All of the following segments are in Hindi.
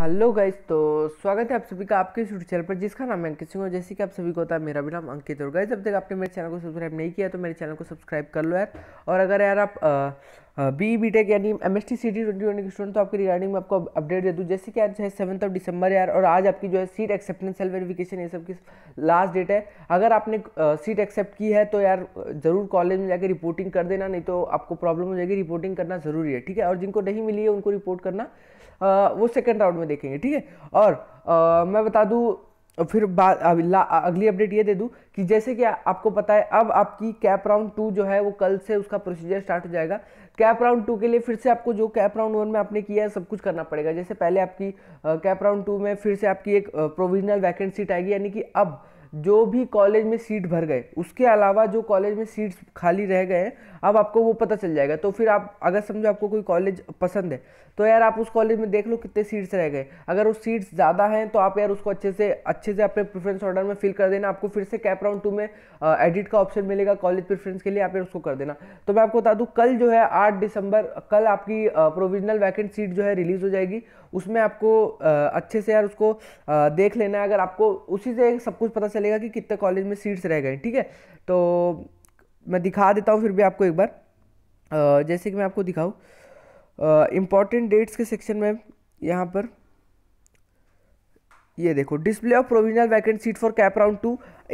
हेलो गाइस तो स्वागत है आप सभी का आपके यूट्यूब चैनल पर जिसका नाम है अंकित सिंह और जैसे कि आप सभी को होता है मेरा भी नाम अंकित और गाइस जब तक आपने मेरे चैनल को सब्सक्राइब नहीं किया तो मेरे चैनल को सब्सक्राइब कर लो यार और अगर यार आप बी बी टेक यानी M S T C T twenty twenty के स्टूडेंट तो आपकी रिगार्डिंग में आपको अपडेट दे दूँ जैसे कि आज है सेवंथ ऑफ दिसंबर यार और आज आपकी जो है सीट एक्सेप्टेंस सेल्फ वेरिफिकेशन ये सब की लास्ट डेट है अगर आपने सीट एक्सेप्ट की है तो यार ज़रूर कॉलेज में जाकर रिपोर्टिंग कर देना नहीं तो आपको प्रॉब्लम हो जाएगी रिपोर्टिंग करना ज़रूरी है ठीक है और जिनको नहीं मिली है उनको रिपोर्ट करना वो सेकेंड राउंड में देखेंगे ठीक है और आ, मैं बता दूँ फिर बात अगली अपडेट ये दे दूँ कि जैसे कि आपको पता है अब आपकी कैप राउंड टू जो है वो कल से उसका प्रोसीजर स्टार्ट हो जाएगा कैप राउंड टू के लिए फिर से आपको जो कैप राउंड वन में आपने किया है सब कुछ करना पड़ेगा जैसे पहले आपकी कैप राउंड टू में फिर से आपकी एक प्रोविजनल वैकेंसी आएगी यानी कि अब जो भी कॉलेज में सीट भर गए उसके अलावा जो कॉलेज में सीट्स खाली रह गए हैं अब आपको वो पता चल जाएगा तो फिर आप अगर समझो आपको कोई कॉलेज पसंद है तो यार आप उस कॉलेज में देख लो कितने सीट्स रह गए अगर उस सीट्स ज़्यादा हैं तो आप यार उसको अच्छे से अच्छे से अपने प्रेफरेंस ऑर्डर में फिल कर देना आपको फिर से कैप राउंड टू में एडिट का ऑप्शन मिलेगा कॉलेज प्रेफरेंस के लिए आप यार उसको कर देना तो मैं आपको बता दूँ कल जो है आठ दिसंबर कल आपकी प्रोविजनल वैकेंट सीट जो है रिलीज़ हो जाएगी उसमें आपको अच्छे से यार उसको देख लेना है अगर आपको उसी से सब कुछ पता चलेगा कि कितने कॉलेज में सीट्स रह गए ठीक है तो मैं दिखा देता हूँ फिर भी आपको एक बार जैसे कि मैं आपको दिखाऊँ इम्पॉर्टेंट डेट्स के सेक्शन में यहाँ पर ये देखो display of provisional vacant seat for CAP round two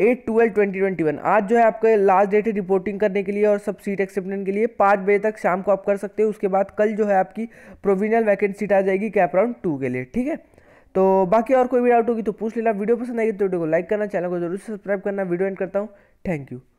eight twelve twenty twenty one आज जो है आपका लास्ट डेट है रिपोर्टिंग करने के लिए और सब सीट एक्सेप्टेंट के लिए पाँच बजे तक शाम को आप कर सकते हो उसके बाद कल जो है आपकी प्रोविजनल वैकेंट सीट आ जाएगी कैप राउंड टू के लिए ठीक है तो बाकी और कोई भी डाउट होगी तो पूछ लेना वीडियो पसंद आएगी तो वीडियो को लाइक करना चैनल को जरूर सब्सक्राइब करना वीडियो एंड करता हूँ थैंक यू